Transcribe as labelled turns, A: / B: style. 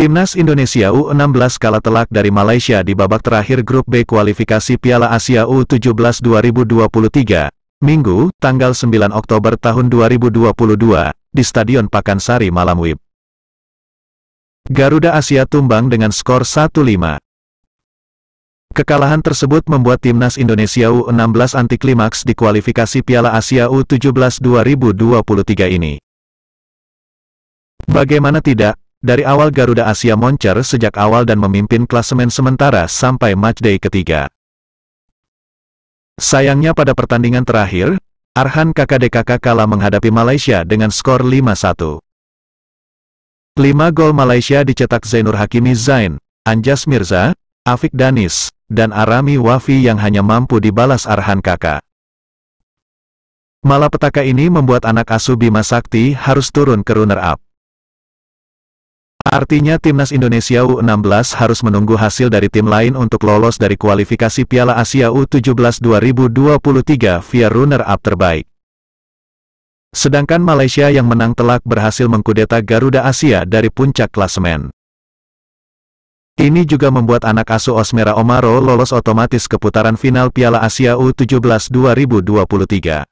A: Timnas Indonesia U16 kalah telak dari Malaysia di babak terakhir grup B kualifikasi Piala Asia U17 2023, Minggu, tanggal 9 Oktober tahun 2022, di Stadion Pakansari malam WIB. Garuda Asia tumbang dengan skor 1-5. Kekalahan tersebut membuat timnas Indonesia U16 anti klimaks di kualifikasi Piala Asia U17 2023 ini. Bagaimana tidak, dari awal Garuda Asia moncer sejak awal dan memimpin klasemen sementara sampai matchday ketiga. Sayangnya pada pertandingan terakhir, Arhan KKDKK kalah menghadapi Malaysia dengan skor 5-1. 5 gol Malaysia dicetak Zainur Hakimi Zain, Anjas Mirza, Afik Danis, dan Arami Wafi yang hanya mampu dibalas Arhan KK. Malapetaka ini membuat anak asuh Bima Sakti harus turun ke runner-up. Artinya timnas Indonesia U16 harus menunggu hasil dari tim lain untuk lolos dari kualifikasi Piala Asia U17 2023 via runner-up terbaik. Sedangkan Malaysia yang menang telak berhasil mengkudeta Garuda Asia dari puncak klasemen. Ini juga membuat anak asuh Osmera Omaro lolos otomatis ke putaran final Piala Asia U17 2023.